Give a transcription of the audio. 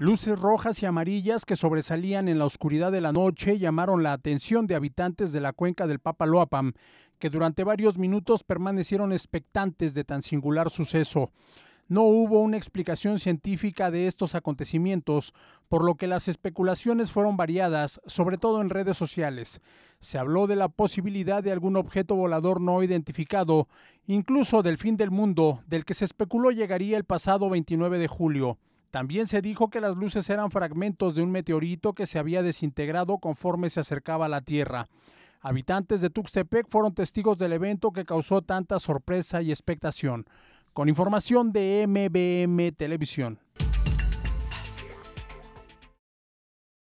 Luces rojas y amarillas que sobresalían en la oscuridad de la noche llamaron la atención de habitantes de la cuenca del Papaloapan, que durante varios minutos permanecieron expectantes de tan singular suceso. No hubo una explicación científica de estos acontecimientos, por lo que las especulaciones fueron variadas, sobre todo en redes sociales. Se habló de la posibilidad de algún objeto volador no identificado, incluso del fin del mundo, del que se especuló llegaría el pasado 29 de julio. También se dijo que las luces eran fragmentos de un meteorito que se había desintegrado conforme se acercaba a la Tierra. Habitantes de Tuxtepec fueron testigos del evento que causó tanta sorpresa y expectación. Con información de MBM Televisión.